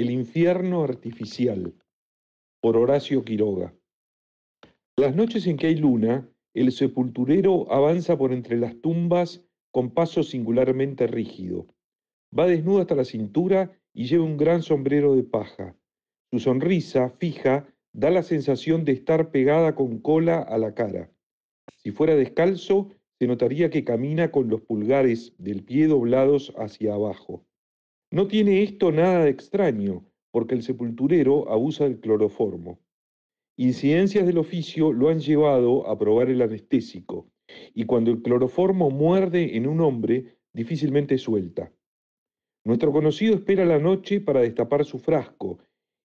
El infierno artificial, por Horacio Quiroga. Las noches en que hay luna, el sepulturero avanza por entre las tumbas con paso singularmente rígido. Va desnudo hasta la cintura y lleva un gran sombrero de paja. Su sonrisa, fija, da la sensación de estar pegada con cola a la cara. Si fuera descalzo, se notaría que camina con los pulgares del pie doblados hacia abajo. No tiene esto nada de extraño, porque el sepulturero abusa del cloroformo. Incidencias del oficio lo han llevado a probar el anestésico, y cuando el cloroformo muerde en un hombre, difícilmente suelta. Nuestro conocido espera la noche para destapar su frasco,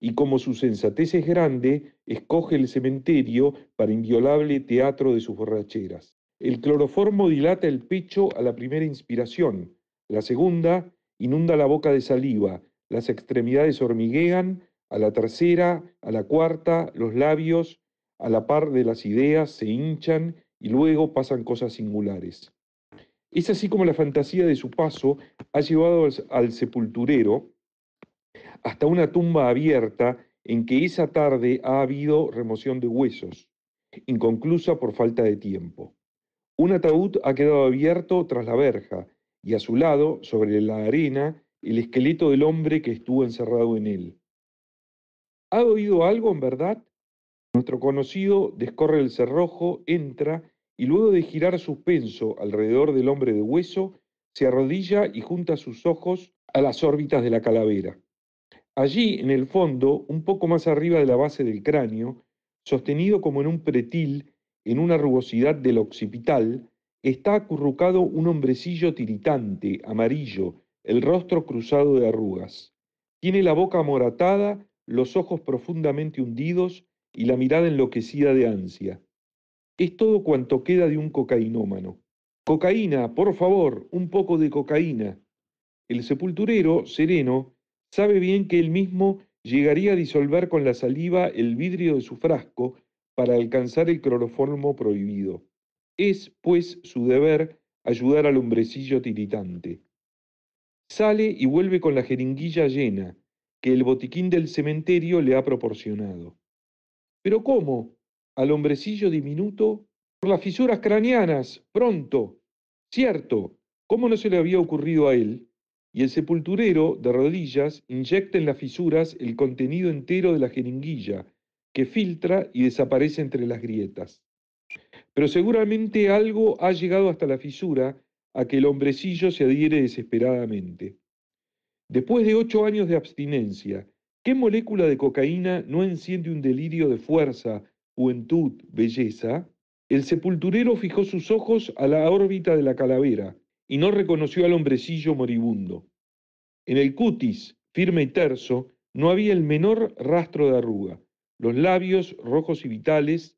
y como su sensatez es grande, escoge el cementerio para inviolable teatro de sus borracheras. El cloroformo dilata el pecho a la primera inspiración, la segunda inunda la boca de saliva, las extremidades hormiguean, a la tercera, a la cuarta, los labios, a la par de las ideas, se hinchan y luego pasan cosas singulares. Es así como la fantasía de su paso ha llevado al, sepulturero hasta una tumba abierta en que esa tarde ha habido remoción de huesos, inconclusa por falta de tiempo. Un ataúd ha quedado abierto tras la verja, y a su lado, sobre la arena, el esqueleto del hombre que estuvo encerrado en él. ¿Ha oído algo en verdad? Nuestro conocido descorre el cerrojo, entra y luego de girar suspenso alrededor del hombre de hueso, se arrodilla y junta sus ojos a las órbitas de la calavera. Allí, en el fondo, un poco más arriba de la base del cráneo, sostenido como en un pretil, en una rugosidad del occipital, Está acurrucado un hombrecillo tiritante, amarillo, el rostro cruzado de arrugas. Tiene la boca moratada, los ojos profundamente hundidos y la mirada enloquecida de ansia. Es todo cuanto queda de un cocainómano. Cocaína, por favor, un poco de cocaína. El sepulturero, sereno, sabe bien que él mismo llegaría a disolver con la saliva el vidrio de su frasco para alcanzar el cloroformo prohibido. Es, pues, su deber ayudar al hombrecillo tiritante. Sale y vuelve con la jeringuilla llena, que el botiquín del cementerio le ha proporcionado. Pero ¿cómo? Al hombrecillo diminuto, por las fisuras craneanas, pronto. Cierto, ¿cómo no se le había ocurrido a él? Y el sepulturero, de rodillas, inyecta en las fisuras el contenido entero de la jeringuilla, que filtra y desaparece entre las grietas. Pero seguramente algo ha llegado hasta la fisura a que el hombrecillo se adhiere desesperadamente. Después de ocho años de abstinencia, ¿qué molécula de cocaína no enciende un delirio de fuerza, juventud, belleza? El sepulturero fijó sus ojos a la órbita de la calavera y no reconoció al hombrecillo moribundo. En el cutis, firme y terso, no había el menor rastro de arruga. Los labios, rojos y vitales,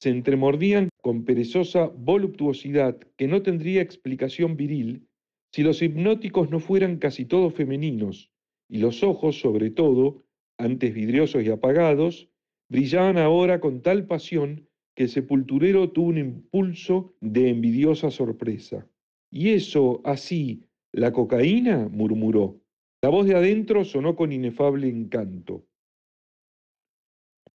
se entremordían con perezosa voluptuosidad que no tendría explicación viril si los hipnóticos no fueran casi todos femeninos, y los ojos, sobre todo, antes vidriosos y apagados, brillaban ahora con tal pasión que el sepulturero tuvo un impulso de envidiosa sorpresa. ¿Y eso así, la cocaína? murmuró. La voz de adentro sonó con inefable encanto.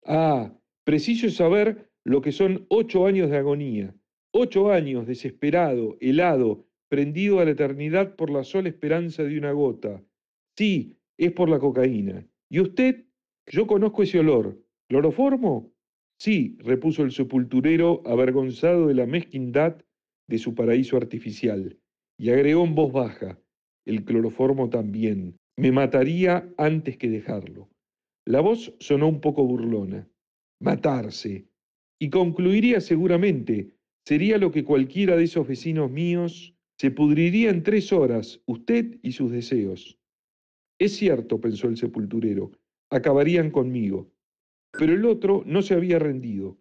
Ah, preciso saber lo que son ocho años de agonía, ocho años desesperado, helado, prendido a la eternidad por la sola esperanza de una gota. Sí, es por la cocaína. ¿Y usted? Yo conozco ese olor. ¿Cloroformo? Sí, repuso el sepulturero, avergonzado de la mezquindad de su paraíso artificial, y agregó en voz baja, el cloroformo también. Me mataría antes que dejarlo. La voz sonó un poco burlona. Matarse. Y concluiría seguramente, sería lo que cualquiera de esos vecinos míos, se pudriría en tres horas usted y sus deseos. Es cierto, pensó el sepulturero, acabarían conmigo. Pero el otro no se había rendido.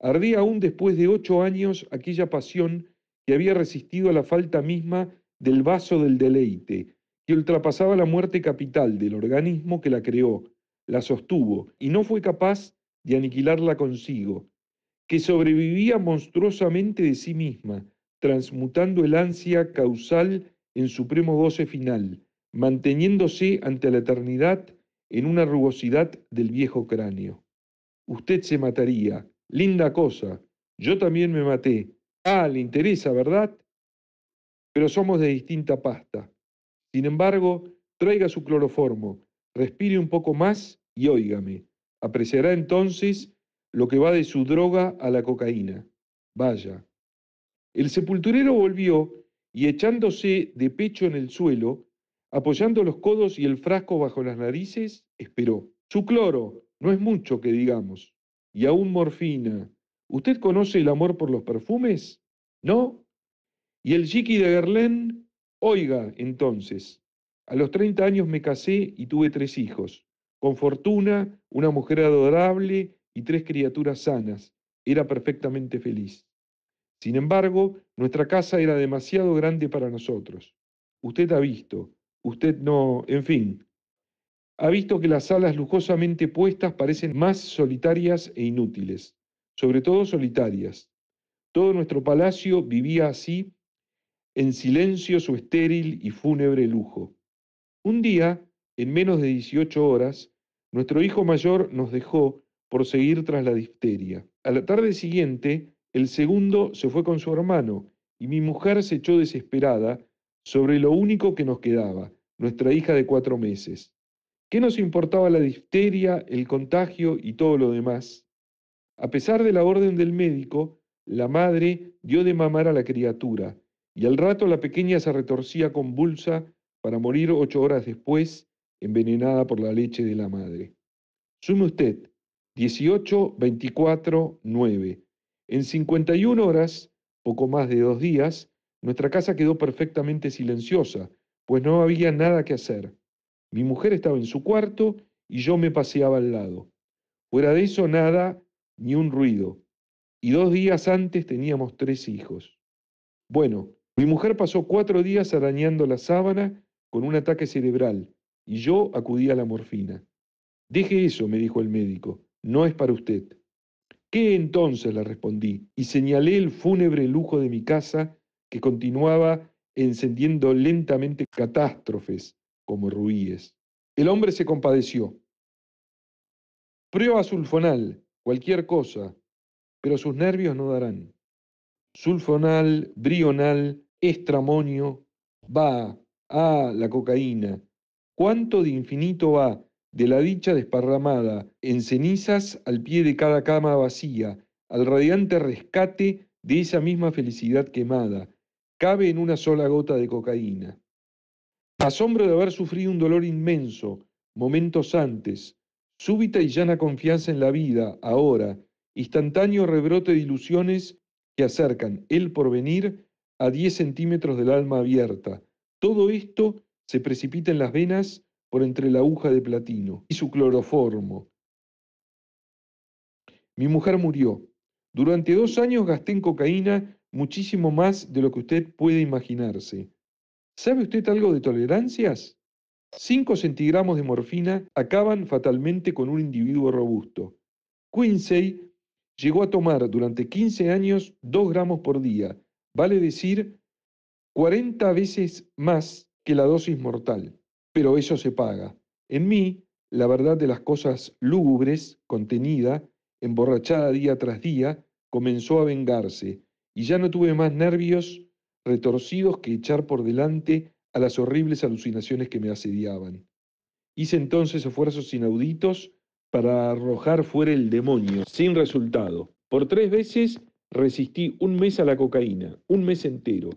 Ardía aún después de ocho años aquella pasión que había resistido a la falta misma del vaso del deleite, que ultrapasaba la muerte capital del organismo que la creó, la sostuvo, y no fue capaz de aniquilarla consigo, que sobrevivía monstruosamente de sí misma, transmutando el ansia causal en supremo goce final, manteniéndose ante la eternidad en una rugosidad del viejo cráneo. Usted se mataría, linda cosa, yo también me maté. Ah, le interesa, ¿verdad? Pero somos de distinta pasta. Sin embargo, traiga su cloroformo, respire un poco más y óigame. Apreciará entonces lo que va de su droga a la cocaína. Vaya. El sepulturero volvió y echándose de pecho en el suelo, apoyando los codos y el frasco bajo las narices, esperó. Su cloro, no es mucho que digamos. Y aún morfina. ¿Usted conoce el amor por los perfumes? ¿No? ¿Y el Jiki de Gerlén? Oiga, entonces. A los 30 años me casé y tuve tres hijos. Con fortuna, una mujer adorable y tres criaturas sanas, era perfectamente feliz. Sin embargo, nuestra casa era demasiado grande para nosotros. Usted ha visto, usted no, en fin, ha visto que las salas lujosamente puestas parecen más solitarias e inútiles, sobre todo solitarias. Todo nuestro palacio vivía así, en silencio su estéril y fúnebre lujo. Un día, en menos de 18 horas, nuestro hijo mayor nos dejó por seguir tras la difteria. A la tarde siguiente, el segundo se fue con su hermano, y mi mujer se echó desesperada sobre lo único que nos quedaba, nuestra hija de cuatro meses. ¿Qué nos importaba la difteria, el contagio y todo lo demás? A pesar de la orden del médico, la madre dio de mamar a la criatura, y al rato la pequeña se retorcía convulsa para morir ocho horas después, envenenada por la leche de la madre. Sume usted, 18, 24, 9. En 51 horas, poco más de dos días, nuestra casa quedó perfectamente silenciosa, pues no había nada que hacer. Mi mujer estaba en su cuarto y yo me paseaba al lado. Fuera de eso nada, ni un ruido. Y dos días antes teníamos tres hijos. Bueno, mi mujer pasó cuatro días arañando la sábana con un ataque cerebral y yo acudí a la morfina. Deje eso, me dijo el médico no es para usted. ¿Qué entonces? le respondí, y señalé el fúnebre lujo de mi casa que continuaba encendiendo lentamente catástrofes como ruíes. El hombre se compadeció. Prueba sulfonal, cualquier cosa, pero sus nervios no darán. Sulfonal, brional, estramonio, va, ah, la cocaína. ¿Cuánto de infinito va de la dicha desparramada en cenizas al pie de cada cama vacía, al radiante rescate de esa misma felicidad quemada, cabe en una sola gota de cocaína. Asombro de haber sufrido un dolor inmenso, momentos antes, súbita y llana confianza en la vida, ahora, instantáneo rebrote de ilusiones que acercan el porvenir a diez centímetros del alma abierta. Todo esto se precipita en las venas por entre la aguja de platino y su cloroformo. Mi mujer murió. Durante dos años gasté en cocaína muchísimo más de lo que usted puede imaginarse. ¿Sabe usted algo de tolerancias? Cinco centigramos de morfina acaban fatalmente con un individuo robusto. Quincy llegó a tomar durante 15 años 2 gramos por día, vale decir 40 veces más que la dosis mortal pero eso se paga. En mí, la verdad de las cosas lúgubres, contenida, emborrachada día tras día, comenzó a vengarse, y ya no tuve más nervios retorcidos que echar por delante a las horribles alucinaciones que me asediaban. Hice entonces esfuerzos inauditos para arrojar fuera el demonio, sin resultado. Por tres veces resistí un mes a la cocaína, un mes entero,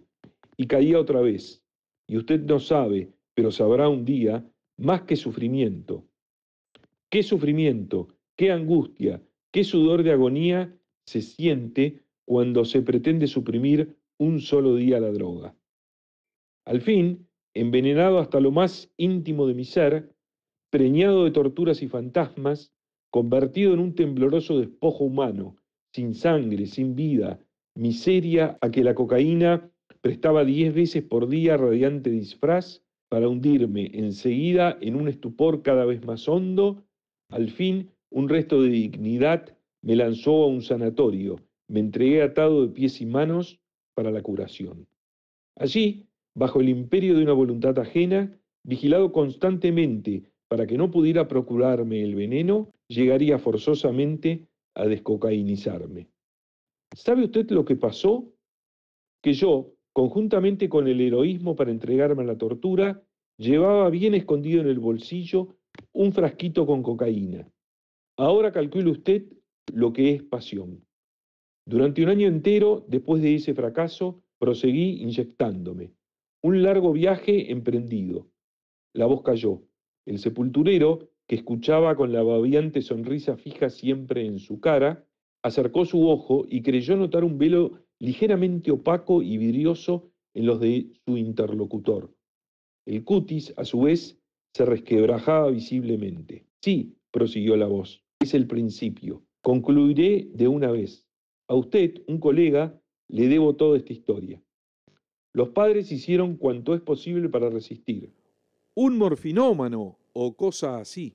y caía otra vez. Y usted no sabe pero sabrá un día más que sufrimiento. Qué sufrimiento, qué angustia, qué sudor de agonía se siente cuando se pretende suprimir un solo día la droga. Al fin, envenenado hasta lo más íntimo de mi ser, preñado de torturas y fantasmas, convertido en un tembloroso despojo humano, sin sangre, sin vida, miseria a que la cocaína prestaba diez veces por día radiante disfraz, para hundirme enseguida en un estupor cada vez más hondo, al fin un resto de dignidad me lanzó a un sanatorio, me entregué atado de pies y manos para la curación. Allí, bajo el imperio de una voluntad ajena, vigilado constantemente para que no pudiera procurarme el veneno, llegaría forzosamente a descocainizarme. ¿Sabe usted lo que pasó? Que yo, conjuntamente con el heroísmo para entregarme a la tortura, llevaba bien escondido en el bolsillo un frasquito con cocaína. Ahora calcule usted lo que es pasión. Durante un año entero, después de ese fracaso, proseguí inyectándome. Un largo viaje emprendido. La voz cayó. El sepulturero, que escuchaba con la babiante sonrisa fija siempre en su cara, acercó su ojo y creyó notar un velo ligeramente opaco y vidrioso en los de su interlocutor. El cutis, a su vez, se resquebrajaba visiblemente. Sí, prosiguió la voz, es el principio. Concluiré de una vez. A usted, un colega, le debo toda esta historia. Los padres hicieron cuanto es posible para resistir. Un morfinómano o cosa así.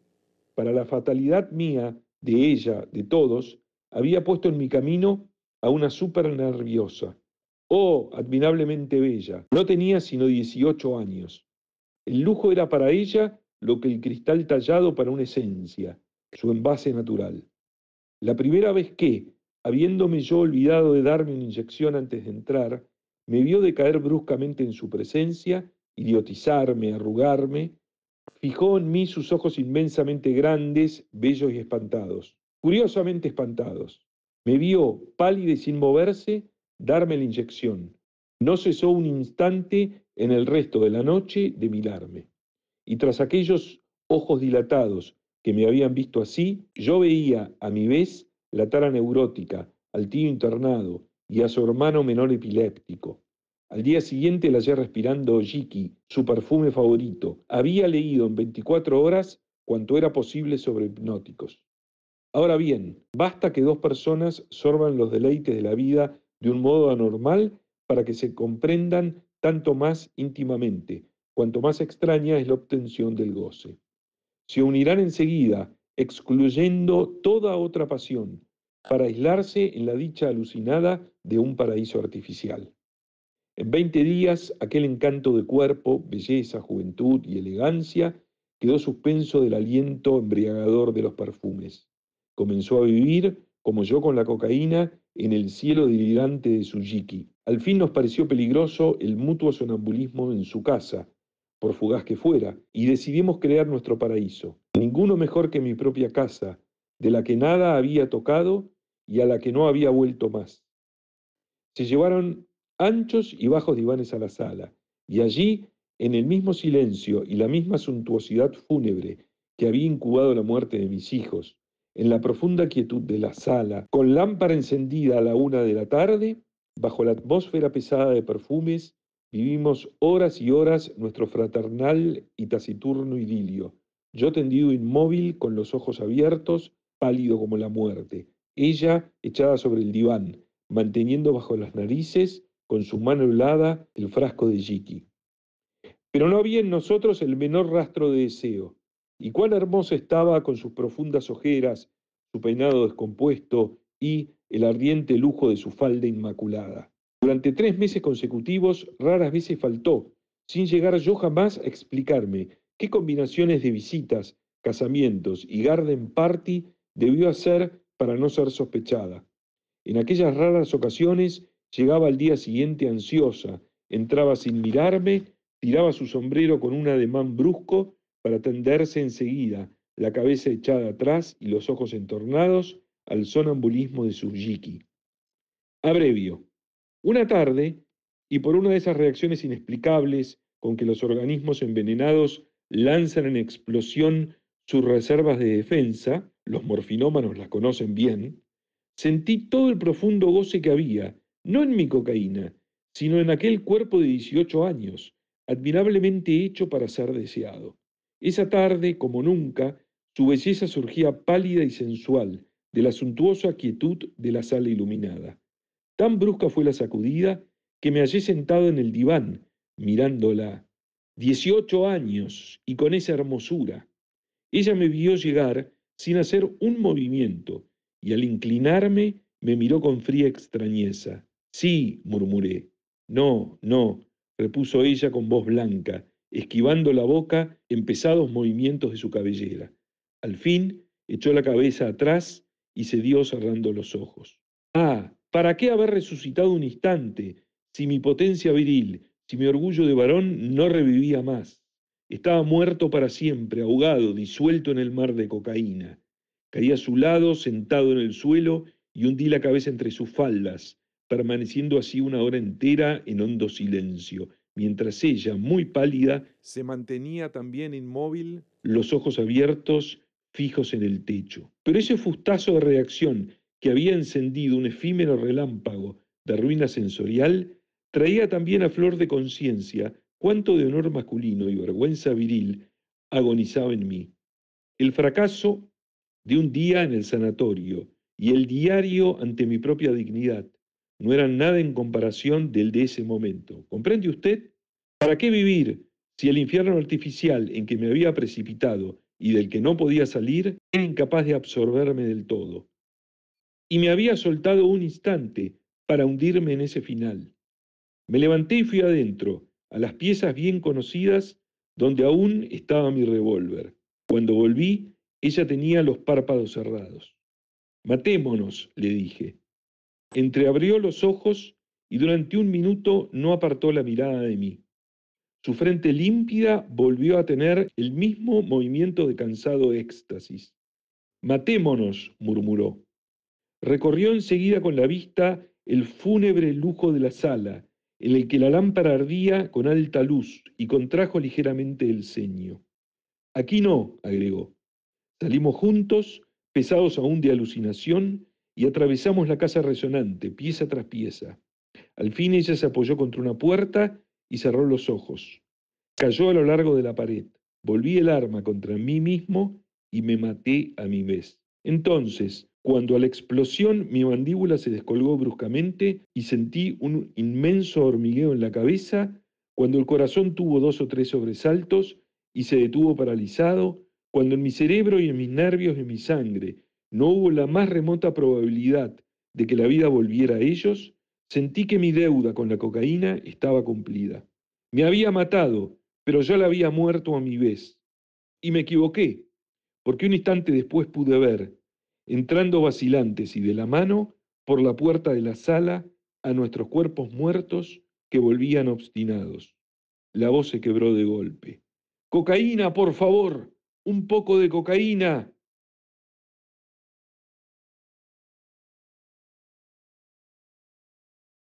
Para la fatalidad mía, de ella, de todos, había puesto en mi camino a una súper nerviosa. Oh, admirablemente bella. No tenía sino dieciocho años. El lujo era para ella lo que el cristal tallado para una esencia, su envase natural. La primera vez que, habiéndome yo olvidado de darme una inyección antes de entrar, me vio decaer bruscamente en su presencia, idiotizarme, arrugarme, fijó en mí sus ojos inmensamente grandes, bellos y espantados, curiosamente espantados. Me vio, pálida y sin moverse, darme la inyección. No cesó un instante en el resto de la noche de mirarme. Y tras aquellos ojos dilatados que me habían visto así, yo veía a mi vez la tara neurótica, al tío internado y a su hermano menor epiléptico. Al día siguiente la hallé respirando Ojiki, su perfume favorito. Había leído en 24 horas cuanto era posible sobre hipnóticos. Ahora bien, basta que dos personas sorban los deleites de la vida de un modo anormal para que se comprendan tanto más íntimamente, cuanto más extraña es la obtención del goce. Se unirán enseguida, excluyendo toda otra pasión, para aislarse en la dicha alucinada de un paraíso artificial. En veinte días, aquel encanto de cuerpo, belleza, juventud y elegancia quedó suspenso del aliento embriagador de los perfumes. Comenzó a vivir, como yo con la cocaína, en el cielo delirante de Sujiki. Al fin nos pareció peligroso el mutuo sonambulismo en su casa, por fugaz que fuera, y decidimos crear nuestro paraíso. Ninguno mejor que mi propia casa, de la que nada había tocado y a la que no había vuelto más. Se llevaron anchos y bajos divanes a la sala, y allí, en el mismo silencio y la misma suntuosidad fúnebre que había incubado la muerte de mis hijos, en la profunda quietud de la sala, con lámpara encendida a la una de la tarde, bajo la atmósfera pesada de perfumes, vivimos horas y horas nuestro fraternal y taciturno idilio. Yo tendido inmóvil, con los ojos abiertos, pálido como la muerte. Ella echada sobre el diván, manteniendo bajo las narices, con su mano helada, el frasco de jiki. Pero no había en nosotros el menor rastro de deseo. Y cuán hermosa estaba con sus profundas ojeras, su peinado descompuesto y el ardiente lujo de su falda inmaculada. Durante tres meses consecutivos raras veces faltó, sin llegar yo jamás a explicarme qué combinaciones de visitas, casamientos y garden party debió hacer para no ser sospechada. En aquellas raras ocasiones llegaba al día siguiente ansiosa, entraba sin mirarme, tiraba su sombrero con un ademán brusco para tenderse enseguida, la cabeza echada atrás y los ojos entornados al sonambulismo de su yiki. Abrevio. Una tarde, y por una de esas reacciones inexplicables con que los organismos envenenados lanzan en explosión sus reservas de defensa, los morfinómanos las conocen bien, sentí todo el profundo goce que había, no en mi cocaína, sino en aquel cuerpo de 18 años, admirablemente hecho para ser deseado. Esa tarde, como nunca, su belleza surgía pálida y sensual de la suntuosa quietud de la sala iluminada. Tan brusca fue la sacudida que me hallé sentado en el diván, mirándola. Dieciocho años y con esa hermosura. Ella me vio llegar sin hacer un movimiento y al inclinarme me miró con fría extrañeza. Sí, murmuré. No, no, repuso ella con voz blanca esquivando la boca en pesados movimientos de su cabellera. Al fin echó la cabeza atrás y se dio cerrando los ojos. Ah, ¿para qué haber resucitado un instante si mi potencia viril, si mi orgullo de varón no revivía más? Estaba muerto para siempre, ahogado, disuelto en el mar de cocaína. Caí a su lado, sentado en el suelo, y hundí la cabeza entre sus faldas, permaneciendo así una hora entera en hondo silencio, mientras ella, muy pálida, se mantenía también inmóvil, los ojos abiertos, fijos en el techo. Pero ese fustazo de reacción que había encendido un efímero relámpago de ruina sensorial, traía también a flor de conciencia cuánto de honor masculino y vergüenza viril agonizaba en mí. El fracaso de un día en el sanatorio y el diario ante mi propia dignidad no eran nada en comparación del de ese momento. ¿Comprende usted? ¿Para qué vivir si el infierno artificial en que me había precipitado y del que no podía salir era incapaz de absorberme del todo? Y me había soltado un instante para hundirme en ese final. Me levanté y fui adentro, a las piezas bien conocidas donde aún estaba mi revólver. Cuando volví, ella tenía los párpados cerrados. Matémonos, le dije. Entreabrió los ojos y durante un minuto no apartó la mirada de mí. Su frente límpida volvió a tener el mismo movimiento de cansado éxtasis. Matémonos, murmuró. Recorrió enseguida con la vista el fúnebre lujo de la sala, en el que la lámpara ardía con alta luz y contrajo ligeramente el ceño. Aquí no, agregó. Salimos juntos, pesados aún de alucinación, y atravesamos la casa resonante, pieza tras pieza. Al fin ella se apoyó contra una puerta y cerró los ojos. Cayó a lo largo de la pared. Volví el arma contra mí mismo y me maté a mi vez. Entonces, cuando a la explosión mi mandíbula se descolgó bruscamente y sentí un inmenso hormigueo en la cabeza, cuando el corazón tuvo dos o tres sobresaltos y se detuvo paralizado, cuando en mi cerebro y en mis nervios y en mi sangre no hubo la más remota probabilidad de que la vida volviera a ellos, Sentí que mi deuda con la cocaína estaba cumplida. Me había matado, pero ya la había muerto a mi vez. Y me equivoqué, porque un instante después pude ver, entrando vacilantes y de la mano, por la puerta de la sala, a nuestros cuerpos muertos que volvían obstinados. La voz se quebró de golpe. Cocaína, por favor. Un poco de cocaína.